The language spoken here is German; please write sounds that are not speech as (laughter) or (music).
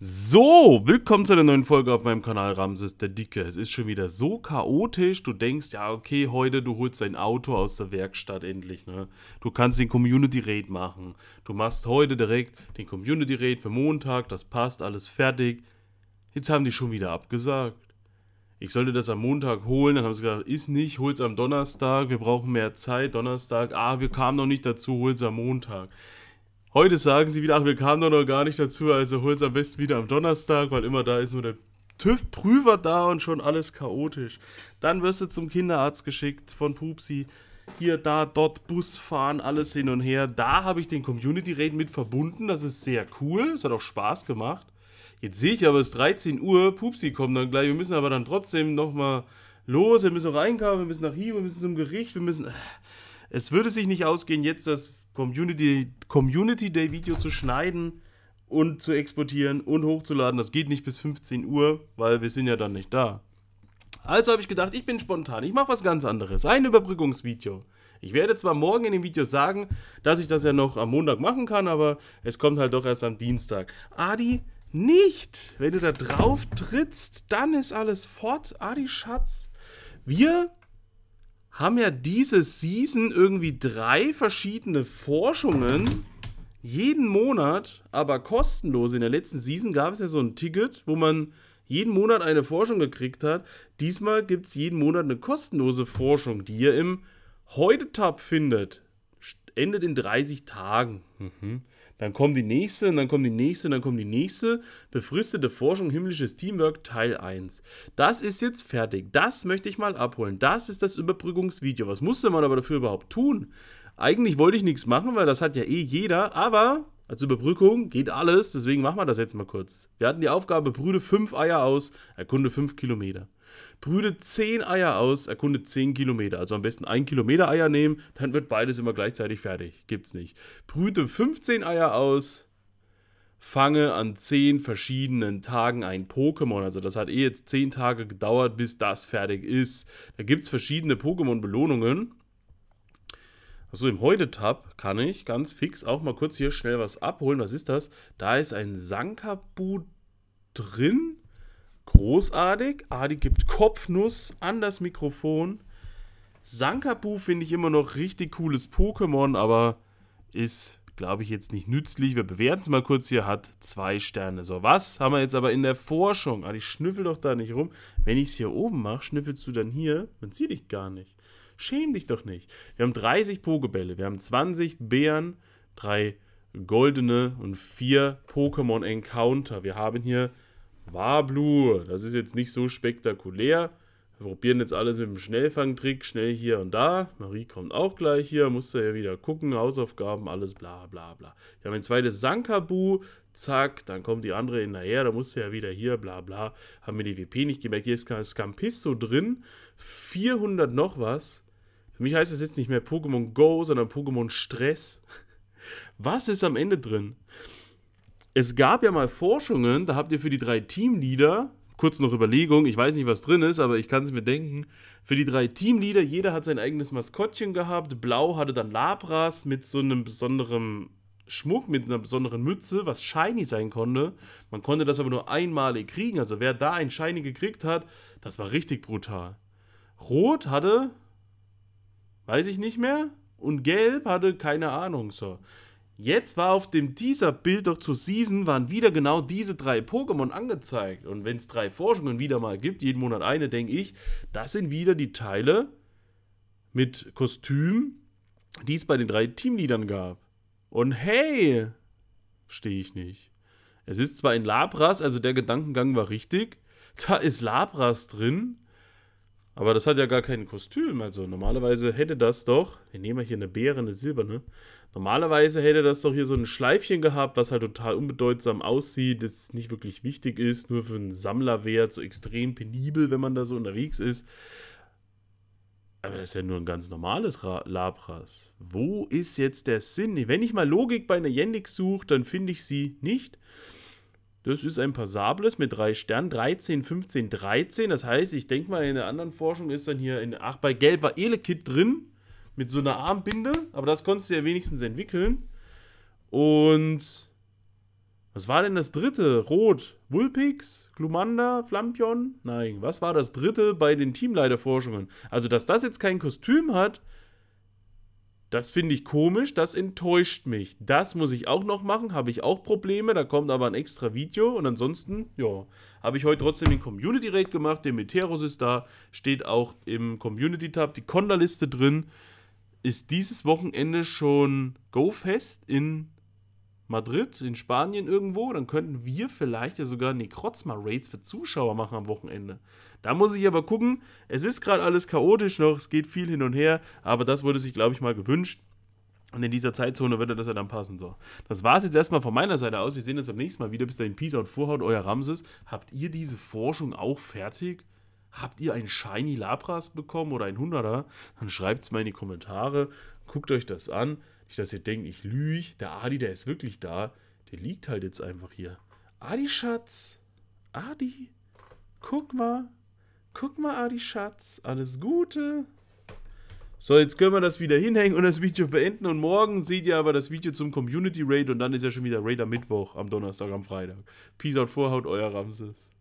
So, willkommen zu einer neuen Folge auf meinem Kanal Ramses der Dicke. Es ist schon wieder so chaotisch, du denkst, ja okay, heute du holst dein Auto aus der Werkstatt endlich, ne? Du kannst den Community Raid machen. Du machst heute direkt den Community Raid für Montag, das passt, alles fertig. Jetzt haben die schon wieder abgesagt. Ich sollte das am Montag holen, dann haben sie gesagt, ist nicht, hol's am Donnerstag, wir brauchen mehr Zeit, Donnerstag, ah, wir kamen noch nicht dazu, hol's am Montag. Heute sagen sie wieder, ach, wir kamen doch noch gar nicht dazu, also es am besten wieder am Donnerstag, weil immer da ist nur der TÜV-Prüfer da und schon alles chaotisch. Dann wirst du zum Kinderarzt geschickt von Pupsi. Hier, da, dort, Bus fahren, alles hin und her. Da habe ich den Community rate mit verbunden. Das ist sehr cool. Es hat auch Spaß gemacht. Jetzt sehe ich aber, es ist 13 Uhr. Pupsi kommt dann gleich. Wir müssen aber dann trotzdem nochmal los. Wir müssen noch einkaufen. Wir müssen nach hier. Wir müssen zum Gericht. Wir müssen. Äh, es würde sich nicht ausgehen, jetzt das Community, Community Day Video zu schneiden und zu exportieren und hochzuladen. Das geht nicht bis 15 Uhr, weil wir sind ja dann nicht da. Also habe ich gedacht, ich bin spontan, ich mache was ganz anderes. Ein Überbrückungsvideo. Ich werde zwar morgen in dem Video sagen, dass ich das ja noch am Montag machen kann, aber es kommt halt doch erst am Dienstag. Adi, nicht! Wenn du da drauf trittst, dann ist alles fort. Adi, Schatz, wir haben ja diese Season irgendwie drei verschiedene Forschungen jeden Monat, aber kostenlos. In der letzten Season gab es ja so ein Ticket, wo man jeden Monat eine Forschung gekriegt hat. Diesmal gibt es jeden Monat eine kostenlose Forschung, die ihr im Heute-Tab findet. Endet in 30 Tagen. Mhm. Dann kommt die nächste und dann kommt die nächste und dann kommt die nächste. Befristete Forschung, himmlisches Teamwork, Teil 1. Das ist jetzt fertig. Das möchte ich mal abholen. Das ist das Überbrückungsvideo. Was musste man aber dafür überhaupt tun? Eigentlich wollte ich nichts machen, weil das hat ja eh jeder, aber als Überbrückung geht alles, deswegen machen wir das jetzt mal kurz. Wir hatten die Aufgabe, brüde 5 Eier aus, erkunde 5 Kilometer. Brüde 10 Eier aus, erkunde 10 Kilometer. Also am besten 1 Kilometer Eier nehmen, dann wird beides immer gleichzeitig fertig. Gibt's nicht. Brüde 15 Eier aus, fange an 10 verschiedenen Tagen ein Pokémon. Also das hat eh jetzt 10 Tage gedauert, bis das fertig ist. Da gibt's verschiedene Pokémon-Belohnungen. Also im Heute-Tab kann ich ganz fix auch mal kurz hier schnell was abholen. Was ist das? Da ist ein Sankabu drin. Großartig. Adi gibt Kopfnuss an das Mikrofon. Sankabu finde ich immer noch richtig cooles Pokémon, aber ist, glaube ich, jetzt nicht nützlich. Wir bewerten es mal kurz hier, hat zwei Sterne. So, was haben wir jetzt aber in der Forschung? Adi, schnüffel doch da nicht rum. Wenn ich es hier oben mache, schnüffelst du dann hier, man sieht dich gar nicht. Schäm dich doch nicht. Wir haben 30 Pokebälle, wir haben 20 Bären, drei goldene und vier Pokémon Encounter. Wir haben hier Wablu. Das ist jetzt nicht so spektakulär. Wir probieren jetzt alles mit dem Schnellfangtrick, schnell hier und da. Marie kommt auch gleich hier, muss ja wieder gucken, Hausaufgaben, alles bla bla bla. Wir haben ein zweites Sankabu, zack, dann kommt die andere hinterher, da musst du ja wieder hier, bla bla. Haben wir die WP nicht gemerkt, hier ist Scampisto drin, 400 noch was. Für mich heißt es jetzt nicht mehr Pokémon Go, sondern Pokémon Stress. (laughs) Was ist am Ende drin? Es gab ja mal Forschungen, da habt ihr für die drei Teamleader, kurz noch Überlegung, ich weiß nicht, was drin ist, aber ich kann es mir denken, für die drei Teamleader, jeder hat sein eigenes Maskottchen gehabt. Blau hatte dann Labras mit so einem besonderen Schmuck, mit einer besonderen Mütze, was shiny sein konnte. Man konnte das aber nur einmalig kriegen. Also wer da ein shiny gekriegt hat, das war richtig brutal. Rot hatte weiß ich nicht mehr. Und gelb hatte keine Ahnung so. Jetzt war auf dem Teaser-Bild doch zur Season waren wieder genau diese drei Pokémon angezeigt. Und wenn es drei Forschungen wieder mal gibt, jeden Monat eine, denke ich, das sind wieder die Teile mit Kostüm, die es bei den drei Teamleadern gab. Und hey, stehe ich nicht. Es ist zwar ein Labras, also der Gedankengang war richtig. Da ist Labras drin. Aber das hat ja gar kein Kostüm. Also normalerweise hätte das doch, wir nehmen ja hier eine Beere, eine silberne. Normalerweise hätte das doch hier so ein Schleifchen gehabt, was halt total unbedeutsam aussieht, das nicht wirklich wichtig ist, nur für einen Sammlerwert, so extrem penibel, wenn man da so unterwegs ist. Aber das ist ja nur ein ganz normales Ra Labras. Wo ist jetzt der Sinn? Wenn ich mal Logik bei einer Yannick suche, dann finde ich sie nicht. Das ist ein passables mit drei Sternen. 13, 15, 13. Das heißt, ich denke mal, in der anderen Forschung ist dann hier in. Ach, bei Gelb war Elekit drin. Mit so einer Armbinde. Aber das konntest du ja wenigstens entwickeln. Und. Was war denn das dritte? Rot. Wulpix? Glumanda? Flampion? Nein. Was war das dritte bei den Teamleiterforschungen? Also, dass das jetzt kein Kostüm hat, das finde ich komisch, das enttäuscht mich. Das muss ich auch noch machen, habe ich auch Probleme, da kommt aber ein extra Video und ansonsten, ja, habe ich heute trotzdem den Community Raid gemacht, der Meteoros ist da, steht auch im Community Tab die konda liste drin. Ist dieses Wochenende schon GoFest in Madrid, in Spanien irgendwo, dann könnten wir vielleicht ja sogar Necrozma-Raids für Zuschauer machen am Wochenende. Da muss ich aber gucken, es ist gerade alles chaotisch noch, es geht viel hin und her, aber das wurde sich, glaube ich, mal gewünscht. Und in dieser Zeitzone würde das ja dann passen. So. Das war es jetzt erstmal von meiner Seite aus. Wir sehen uns beim nächsten Mal wieder. Bis dahin, Peace out, Vorhaut, euer Ramses. Habt ihr diese Forschung auch fertig? Habt ihr einen Shiny Labras bekommen oder einen Hunderter? Dann schreibt es mal in die Kommentare. Guckt euch das an. Nicht, dass ihr denkt, ich lüge. Der Adi, der ist wirklich da. Der liegt halt jetzt einfach hier. Adi, Schatz. Adi. Guck mal. Guck mal, Adi, Schatz. Alles Gute. So, jetzt können wir das wieder hinhängen und das Video beenden. Und morgen seht ihr aber das Video zum Community Raid. Und dann ist ja schon wieder Raid am Mittwoch, am Donnerstag, am Freitag. Peace out, Vorhaut, euer Ramses.